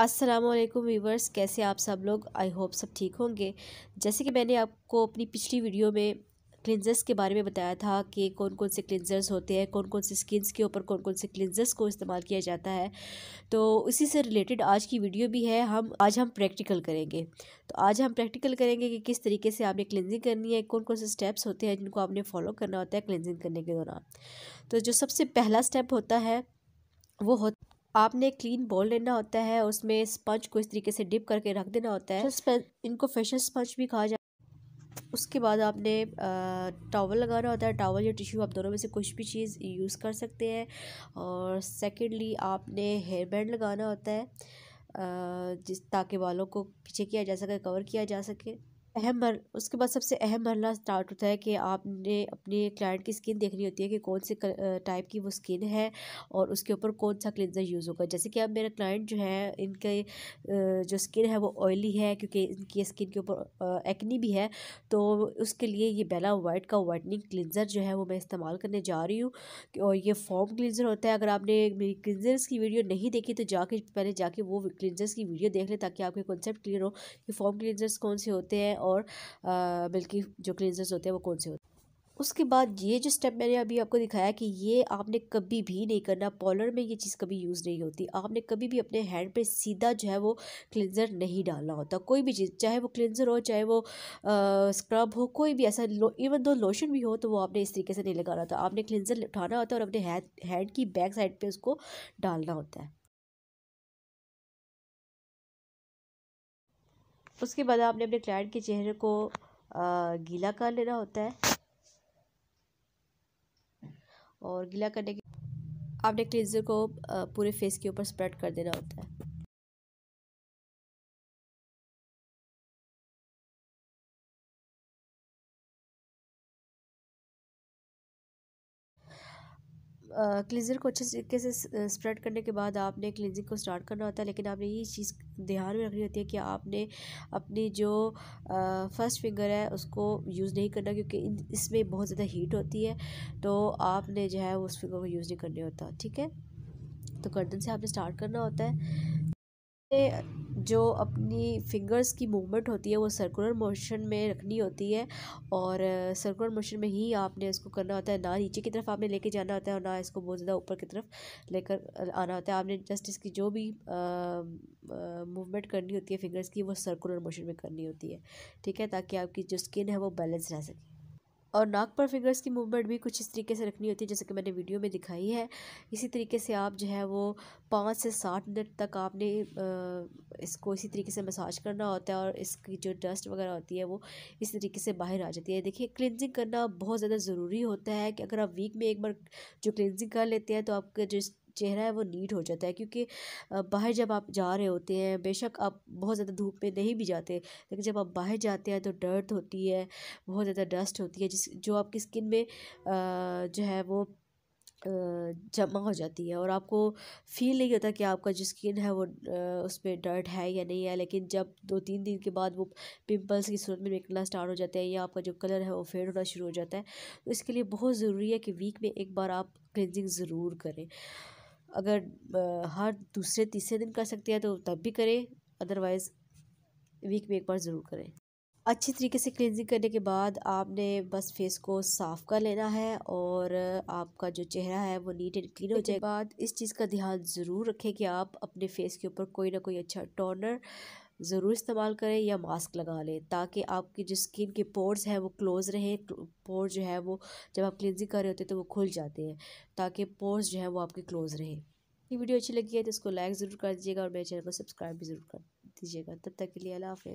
अस्सलाम वालेकुम कैसे आप सब लोग आई होप सब ठीक होंगे जैसे कि मैंने आपको अपनी पिछली वीडियो में क्लिनजर्स के बारे में बताया था कि कौन कौन से क्लिनजर्स होते हैं कौन कौन से स्किन्स के ऊपर कौन कौन से क्लिनजर्स को इस्तेमाल किया जाता है तो उसी से रिलेटेड आज की वीडियो भी है हम आज हम प्रैक्टिकल करेंगे तो आज हम प्रैक्टिकल करेंगे कि किस तरीके से आपने क्लिनजिंग करनी है कौन कौन से स्टेप्स होते हैं जिनको आपने फॉलो करना होता है क्लिनजिंग करने के दौरान तो जो सबसे पहला स्टेप होता है वो होता आपने क्लीन बॉल लेना होता है उसमें स्पंज को इस तरीके से डिप करके रख देना होता है इनको फेशियल स्पंज भी कहा जाता उसके बाद आपने टॉवल लगाना होता है टॉवल या टिश्यू आप दोनों में से कुछ भी चीज़ यूज़ कर सकते हैं और सेकेंडली आपने हेयर बैंड लगाना होता है जिस ताकि बालों को पीछे किया जा सके कवर किया जा सके अहम मर उसके बाद सबसे अहम मरला स्टार्ट होता है कि आपने अपने क्लाइंट की स्किन देखनी होती है कि कौन से टाइप की वो स्किन है और उसके ऊपर कौन सा क्लिनजर यूज़ होगा जैसे कि अब मेरा क्लाइंट जो है इनके जो स्किन है वो ऑयली है क्योंकि इनकी स्किन के ऊपर एक्नी भी है तो उसके लिए ये बेला वाइट का वाइटनिंग क्लिनजर जो है वो मैं इस्तेमाल करने जा रही हूँ और ये फॉर्म क्लिनजर होता है अगर आपने मेरी क्लिनजर्स की वीडियो नहीं देखी तो जाके पहले जाके वो क्लिनजर्स की वीडियो देख लें ताकि आपके कॉन्सेप्ट क्लियर हो कि फॉर्म क्लिनजर्स कौन से होते हैं और बल्कि जो क्लिनजर्स होते हैं वो कौन से होते हैं उसके बाद ये जो स्टेप मैंने अभी आपको दिखाया कि ये आपने कभी भी नहीं करना पॉलर में ये चीज़ कभी यूज़ नहीं होती आपने कभी भी अपने हैंड पे सीधा जो है वो क्लिनज़र नहीं डालना होता कोई भी चीज़ चाहे वो क्लिनज़र हो चाहे वो आ, स्क्रब हो कोई भी ऐसा इवन दो लोशन भी हो तो वो आपने इस तरीके से नहीं लगाना होता आपने क्लिनज़र उठाना होता है और अपने हैंड हैंड की बैक साइड पर उसको डालना होता है उसके बाद आपने अपने क्लाइंट के चेहरे को गीला कर लेना होता है और गीला करने के आपने क्लिनजर को पूरे फेस के ऊपर स्प्रेड कर देना होता है क्लिंजर को अच्छे तरीके से स्प्रेड करने के बाद आपने क्लिंजिंग को स्टार्ट करना होता है लेकिन आपने ये चीज़ ध्यान में रखनी होती है कि आपने अपनी जो फर्स्ट फिंगर है उसको यूज़ नहीं करना क्योंकि इसमें बहुत ज़्यादा हीट होती है तो आपने जो है उस फिंगर को यूज़ नहीं करने होता ठीक है तो गर्दन से आपने स्टार्ट करना होता है जो अपनी फिंगर्स की मूवमेंट होती है वो सर्कुलर मोशन में रखनी होती है और सर्कुलर मोशन में ही आपने इसको करना होता है ना नीचे की तरफ आपने लेके जाना होता है और ना इसको बहुत ज़्यादा ऊपर की तरफ लेकर आना होता है आपने जस्ट इसकी जो भी मूवमेंट करनी होती है फिंगर्स की वो सर्कुलर मोशन में करनी होती है ठीक है ताकि आपकी जो स्किन है वो बैलेंस रह सके और नाक पर फिंगर्स की मूवमेंट भी कुछ इस तरीके से रखनी होती है जैसे कि मैंने वीडियो में दिखाई है इसी तरीके से आप जो है वो पाँच से साठ मिनट तक आपने इसको इसी तरीके से मसाज करना होता है और इसकी जो डस्ट वगैरह होती है वो इस तरीके से बाहर आ जाती है देखिए क्लिनजिंग करना बहुत ज़्यादा ज़रूरी होता है कि अगर आप वीक में एक बार जो क्लिनजिंग कर लेते हैं तो आपके जो चेहरा है वो नीट हो जाता है क्योंकि बाहर जब आप जा रहे होते हैं बेशक आप बहुत ज़्यादा धूप में नहीं भी जाते लेकिन जब आप बाहर जाते हैं तो डर्ट होती है बहुत ज़्यादा डस्ट होती है जिस जो आपकी स्किन में जो है वो जमा हो जाती है और आपको फील नहीं होता कि आपका जो स्किन है वो उस पर डर्ट है या नहीं है लेकिन जब दो तीन दिन के बाद वो पिंपल्स की सूरत में निकलना स्टार्ट हो जाते हैं या आपका जो कलर है वो फेड होना शुरू हो जाता है तो इसके लिए बहुत ज़रूरी है कि वीक में एक बार आप क्लिनजिंग ज़रूर करें अगर हर दूसरे तीसरे दिन कर सकते हैं तो तब भी करें अदरवाइज़ वीक में एक बार ज़रूर करें अच्छी तरीके से क्लिनजिंग करने के बाद आपने बस फेस को साफ़ कर लेना है और आपका जो चेहरा है वो नीट एंड क्लीन हो जाए बाद इस चीज़ का ध्यान ज़रूर रखें कि आप अपने फेस के ऊपर कोई ना कोई अच्छा टोनर ज़रूर इस्तेमाल करें या मास्क लगा लें ताकि आपकी जो स्किन के पोर्स हैं वो क्लोज़ रहें पोर जो है वो जब आप क्लिनजिंग कर रहे होते हैं तो वो खुल जाते हैं ताकि पोर्स जो है वो आपके क्लोज़ रहें ये वीडियो अच्छी लगी है तो इसको लाइक ज़रूर कर दीजिएगा और मेरे चैनल को सब्सक्राइब भी ज़रूर कर दीजिएगा तब तक के लिए अला हाफ़